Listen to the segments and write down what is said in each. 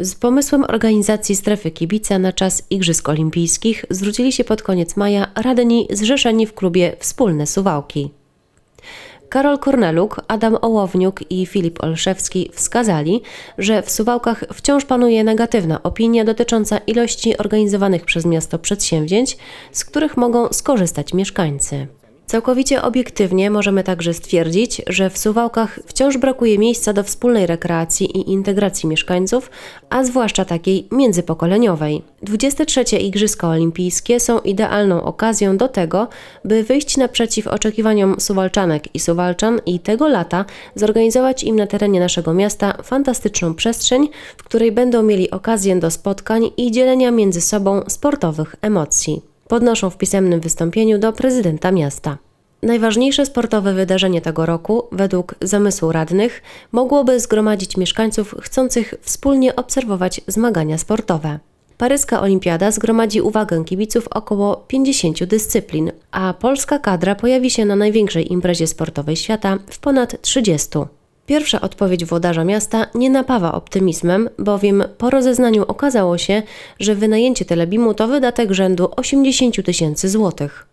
Z pomysłem organizacji strefy kibica na czas Igrzysk Olimpijskich zwrócili się pod koniec maja radni zrzeszeni w klubie Wspólne Suwałki. Karol Korneluk, Adam Ołowniuk i Filip Olszewski wskazali, że w Suwałkach wciąż panuje negatywna opinia dotycząca ilości organizowanych przez miasto przedsięwzięć, z których mogą skorzystać mieszkańcy. Całkowicie obiektywnie możemy także stwierdzić, że w Suwałkach wciąż brakuje miejsca do wspólnej rekreacji i integracji mieszkańców, a zwłaszcza takiej międzypokoleniowej. 23. Igrzyska Olimpijskie są idealną okazją do tego, by wyjść naprzeciw oczekiwaniom Suwalczanek i Suwalczan i tego lata zorganizować im na terenie naszego miasta fantastyczną przestrzeń, w której będą mieli okazję do spotkań i dzielenia między sobą sportowych emocji podnoszą w pisemnym wystąpieniu do prezydenta miasta. Najważniejsze sportowe wydarzenie tego roku, według zamysłu radnych, mogłoby zgromadzić mieszkańców chcących wspólnie obserwować zmagania sportowe. Paryska Olimpiada zgromadzi uwagę kibiców około 50 dyscyplin, a polska kadra pojawi się na największej imprezie sportowej świata w ponad 30. Pierwsza odpowiedź włodarza miasta nie napawa optymizmem, bowiem po rozeznaniu okazało się, że wynajęcie telebimu to wydatek rzędu 80 tysięcy złotych.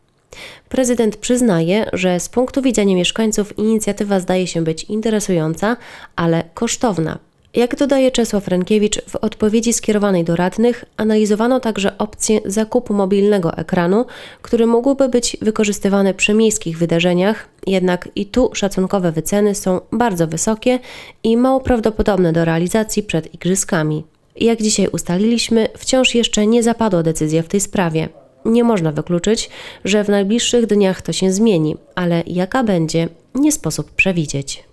Prezydent przyznaje, że z punktu widzenia mieszkańców inicjatywa zdaje się być interesująca, ale kosztowna, jak dodaje Czesław Renkiewicz, w odpowiedzi skierowanej do radnych analizowano także opcję zakupu mobilnego ekranu, który mógłby być wykorzystywany przy miejskich wydarzeniach, jednak i tu szacunkowe wyceny są bardzo wysokie i mało prawdopodobne do realizacji przed igrzyskami. Jak dzisiaj ustaliliśmy, wciąż jeszcze nie zapadła decyzja w tej sprawie. Nie można wykluczyć, że w najbliższych dniach to się zmieni, ale jaka będzie, nie sposób przewidzieć.